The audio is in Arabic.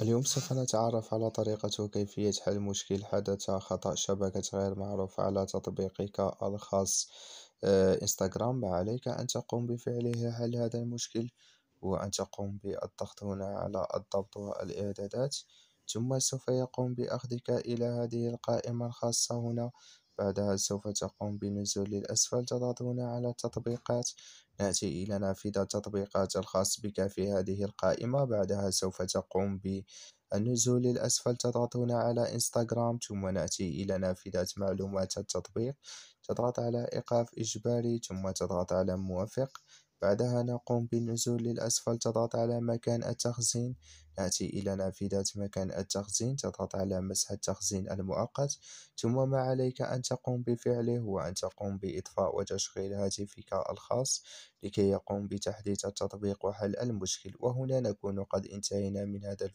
اليوم سوف نتعرف على طريقة وكيفية حل مشكل حدث خطأ شبكة غير معروف على تطبيقك الخاص آه، انستغرام عليك أن تقوم بفعله حل هذا المشكل وأن تقوم بالضغط هنا على الضبط والإعدادات ثم سوف يقوم بأخذك إلى هذه القائمة الخاصة هنا بعدها سوف تقوم بالنزول للأسفل تضغط هنا على التطبيقات نأتي إلى نافذة التطبيقات الخاص بك في هذه القائمة بعدها سوف تقوم بالنزول للأسفل تضغط هنا على إنستغرام ثم نأتي إلى نافذة معلومات التطبيق تضغط على إيقاف إجباري ثم تضغط على موافق بعدها نقوم بالنزول للأسفل تضغط على مكان التخزين نأتي إلى نافذة مكان التخزين تضغط على مسح التخزين المؤقت ثم ما عليك أن تقوم بفعله هو أن تقوم بإطفاء وتشغيل هاتفك الخاص لكي يقوم بتحديث التطبيق وحل المشكل وهنا نكون قد انتهينا من هذا الفيديو